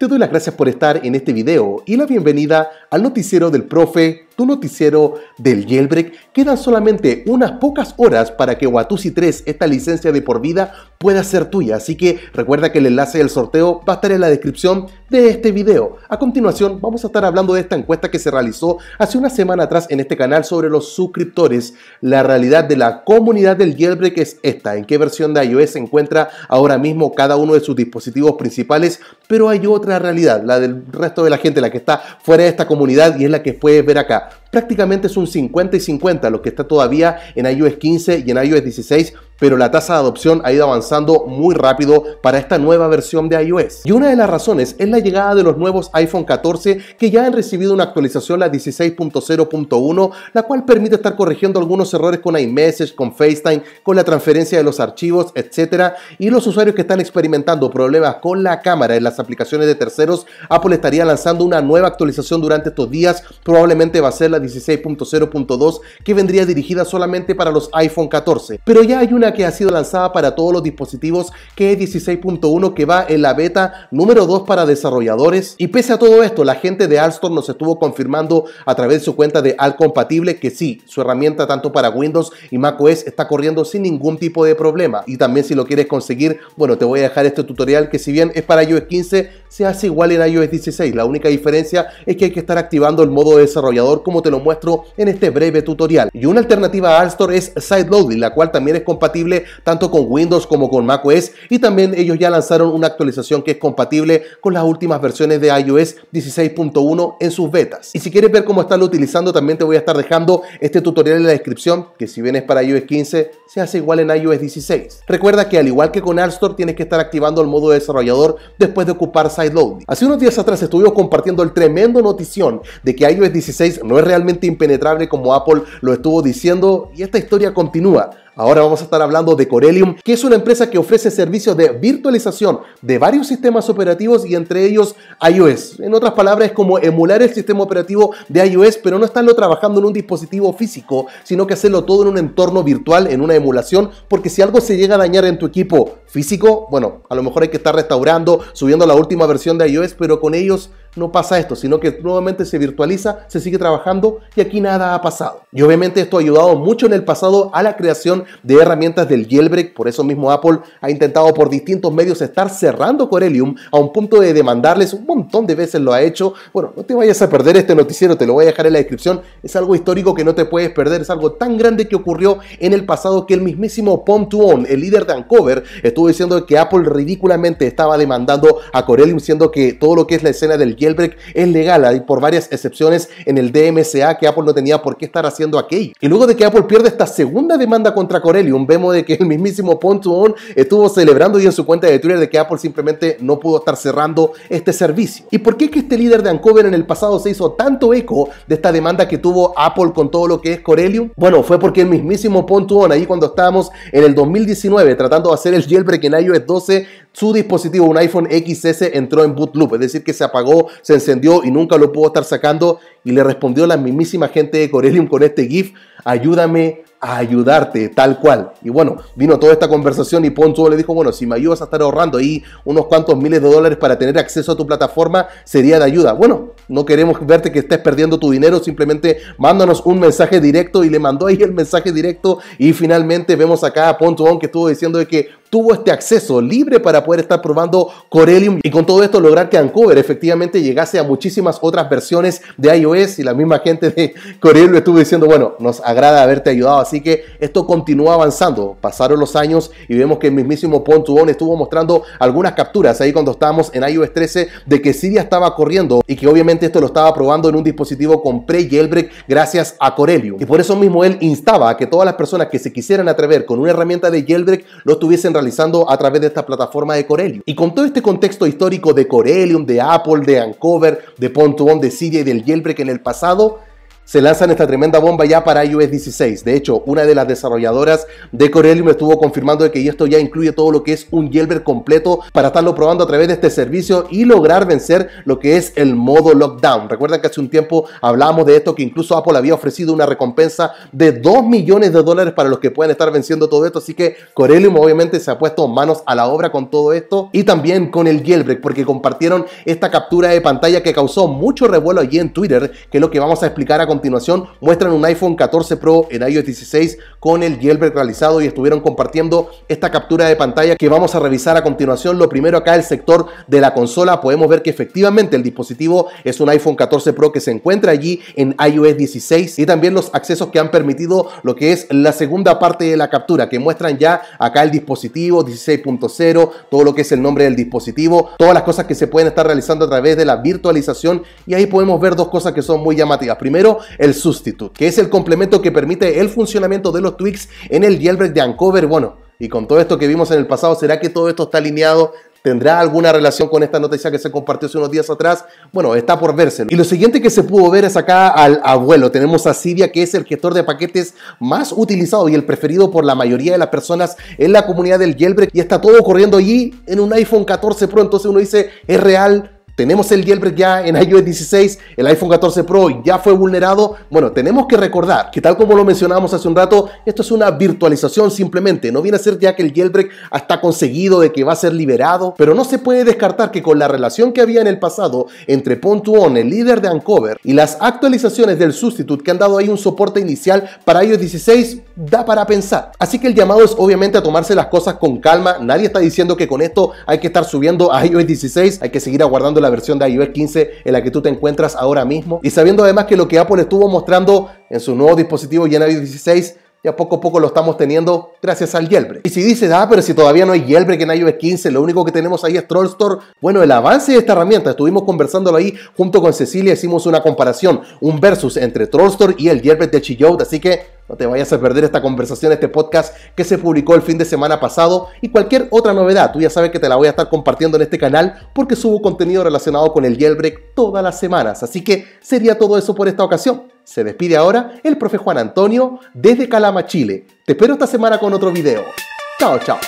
te doy las gracias por estar en este video y la bienvenida al noticiero del profe, tu noticiero del jailbreak. Quedan solamente unas pocas horas para que Watusi 3, esta licencia de por vida, pueda ser tuya. Así que recuerda que el enlace del sorteo va a estar en la descripción de este video. A continuación vamos a estar hablando de esta encuesta que se realizó hace una semana atrás en este canal sobre los suscriptores. La realidad de la comunidad del jailbreak es esta, en qué versión de iOS se encuentra ahora mismo cada uno de sus dispositivos principales, pero hay otra realidad, la del resto de la gente, la que está fuera de esta comunidad y es la que puedes ver acá prácticamente es un 50 y 50 lo que está todavía en iOS 15 y en iOS 16, pero la tasa de adopción ha ido avanzando muy rápido para esta nueva versión de iOS. Y una de las razones es la llegada de los nuevos iPhone 14 que ya han recibido una actualización, la 16.0.1, la cual permite estar corrigiendo algunos errores con iMessage, con FaceTime, con la transferencia de los archivos, etc. Y los usuarios que están experimentando problemas con la cámara en las aplicaciones de terceros, Apple estaría lanzando una nueva actualización durante estos días, probablemente va a ser la 16.0.2 que vendría dirigida solamente para los iPhone 14, pero ya hay una que ha sido lanzada para todos los dispositivos que es 16.1 que va en la beta número 2 para desarrolladores y pese a todo esto la gente de Alstom nos estuvo confirmando a través de su cuenta de Al Compatible que sí, su herramienta tanto para Windows y macOS está corriendo sin ningún tipo de problema y también si lo quieres conseguir, bueno te voy a dejar este tutorial que si bien es para iOS 15 se hace igual en iOS 16, la única diferencia es que hay que estar activando el modo desarrollador como te lo muestro en este breve tutorial. Y una alternativa a Store es Sideloadly, la cual también es compatible tanto con Windows como con macOS y también ellos ya lanzaron una actualización que es compatible con las últimas versiones de iOS 16.1 en sus betas. Y si quieres ver cómo estarlo utilizando, también te voy a estar dejando este tutorial en la descripción, que si vienes para iOS 15, se hace igual en iOS 16. Recuerda que al igual que con Alstor tienes que estar activando el modo desarrollador después de ocupar Sideloading. Hace unos días atrás estuvimos compartiendo el tremendo notición de que iOS 16 no es real impenetrable como Apple lo estuvo diciendo y esta historia continúa. Ahora vamos a estar hablando de Corellium, que es una empresa que ofrece servicios de virtualización de varios sistemas operativos y entre ellos iOS. En otras palabras, es como emular el sistema operativo de iOS, pero no estarlo trabajando en un dispositivo físico, sino que hacerlo todo en un entorno virtual, en una emulación, porque si algo se llega a dañar en tu equipo físico, bueno, a lo mejor hay que estar restaurando, subiendo la última versión de iOS, pero con ellos no pasa esto, sino que nuevamente se virtualiza, se sigue trabajando y aquí nada ha pasado. Y obviamente esto ha ayudado mucho en el pasado a la creación de herramientas del jailbreak, por eso mismo Apple ha intentado por distintos medios estar cerrando Corellium a un punto de demandarles, un montón de veces lo ha hecho. Bueno, no te vayas a perder este noticiero, te lo voy a dejar en la descripción, es algo histórico que no te puedes perder, es algo tan grande que ocurrió en el pasado que el mismísimo Pom Tuon, el líder de Ancover, estuvo diciendo que Apple ridículamente estaba demandando a Corellium, siendo que todo lo que es la escena del jailbreak es legal, hay por varias excepciones en el DMCA que Apple no tenía por qué estar haciendo aquello. Y luego de que Apple pierde esta segunda demanda contra Corellium, vemos de que el mismísimo Pontoon estuvo celebrando y en su cuenta de Twitter de que Apple simplemente no pudo estar cerrando este servicio. ¿Y por qué que este líder de Ancover en el pasado se hizo tanto eco de esta demanda que tuvo Apple con todo lo que es Corellium? Bueno, fue porque el mismísimo Pontoon ahí cuando estábamos en el 2019 tratando de hacer el jailbreak en iOS 12, su dispositivo, un iPhone XS, entró en bootloop, es decir, que se apagó se encendió y nunca lo pudo estar sacando. Y le respondió la mismísima gente de Corellium con este GIF, ayúdame a ayudarte, tal cual. Y bueno, vino toda esta conversación y Ponzo le dijo, bueno, si me ayudas a estar ahorrando ahí unos cuantos miles de dólares para tener acceso a tu plataforma, sería de ayuda. Bueno, no queremos verte que estés perdiendo tu dinero, simplemente mándanos un mensaje directo y le mandó ahí el mensaje directo y finalmente vemos acá a Ponzo que estuvo diciendo de que tuvo este acceso libre para poder estar probando Corellium y con todo esto lograr que Ancover efectivamente llegase a muchísimas otras versiones de iOS y la misma gente de Corellium estuvo diciendo, bueno, nos agrada haberte ayudado, así que esto continúa avanzando. Pasaron los años y vemos que el mismísimo Pontuon estuvo mostrando algunas capturas ahí cuando estábamos en iOS 13 de que Siria estaba corriendo y que obviamente esto lo estaba probando en un dispositivo con pre-jailbreak gracias a Corellium. Y por eso mismo él instaba a que todas las personas que se quisieran atrever con una herramienta de jailbreak lo estuviesen realizando a través de esta plataforma de Corellium. Y con todo este contexto histórico de Corellium, de Apple, de Ancover, de Pontoon, de Cydia y del que en el pasado, se lanzan esta tremenda bomba ya para iOS 16. De hecho, una de las desarrolladoras de Corellium estuvo confirmando de que esto ya incluye todo lo que es un jailbreak completo para estarlo probando a través de este servicio y lograr vencer lo que es el modo lockdown. Recuerda que hace un tiempo hablábamos de esto, que incluso Apple había ofrecido una recompensa de 2 millones de dólares para los que puedan estar venciendo todo esto. Así que Corellium obviamente se ha puesto manos a la obra con todo esto y también con el jailbreak, porque compartieron esta captura de pantalla que causó mucho revuelo allí en Twitter, que es lo que vamos a explicar a continuación a continuación muestran un iPhone 14 Pro en iOS 16 con el jailbreak realizado y estuvieron compartiendo esta captura de pantalla que vamos a revisar a continuación. Lo primero acá el sector de la consola podemos ver que efectivamente el dispositivo es un iPhone 14 Pro que se encuentra allí en iOS 16 y también los accesos que han permitido lo que es la segunda parte de la captura que muestran ya acá el dispositivo 16.0, todo lo que es el nombre del dispositivo, todas las cosas que se pueden estar realizando a través de la virtualización y ahí podemos ver dos cosas que son muy llamativas. Primero, el substitute, que es el complemento que permite el funcionamiento de los tweaks en el jailbreak de Ancover. Bueno, y con todo esto que vimos en el pasado, ¿será que todo esto está alineado? ¿Tendrá alguna relación con esta noticia que se compartió hace unos días atrás? Bueno, está por verse. Y lo siguiente que se pudo ver es acá al abuelo. Tenemos a Cydia, que es el gestor de paquetes más utilizado y el preferido por la mayoría de las personas en la comunidad del jailbreak. Y está todo corriendo allí en un iPhone 14 Pro. Entonces uno dice, es real, tenemos el jailbreak ya en iOS 16, el iPhone 14 Pro ya fue vulnerado. Bueno, tenemos que recordar que tal como lo mencionábamos hace un rato, esto es una virtualización simplemente. No viene a ser ya que el jailbreak está conseguido de que va a ser liberado, pero no se puede descartar que con la relación que había en el pasado entre Pontuon, el líder de Uncover, y las actualizaciones del Substitute que han dado ahí un soporte inicial para iOS 16, da para pensar. Así que el llamado es obviamente a tomarse las cosas con calma. Nadie está diciendo que con esto hay que estar subiendo a iOS 16, hay que seguir aguardando la versión de iOS 15 en la que tú te encuentras ahora mismo. Y sabiendo además que lo que Apple estuvo mostrando en su nuevo dispositivo y 16 ya poco a poco lo estamos teniendo gracias al Yelbre. Y si dices, ah, pero si todavía no hay que en iOS 15, lo único que tenemos ahí es Store, Bueno, el avance de esta herramienta, estuvimos conversándolo ahí junto con Cecilia, hicimos una comparación, un versus entre Store y el Yelbre de Chillout, así que no te vayas a perder esta conversación, este podcast que se publicó el fin de semana pasado y cualquier otra novedad. Tú ya sabes que te la voy a estar compartiendo en este canal porque subo contenido relacionado con el jailbreak todas las semanas. Así que sería todo eso por esta ocasión. Se despide ahora el profe Juan Antonio desde Calama, Chile. Te espero esta semana con otro video. Chao, chao.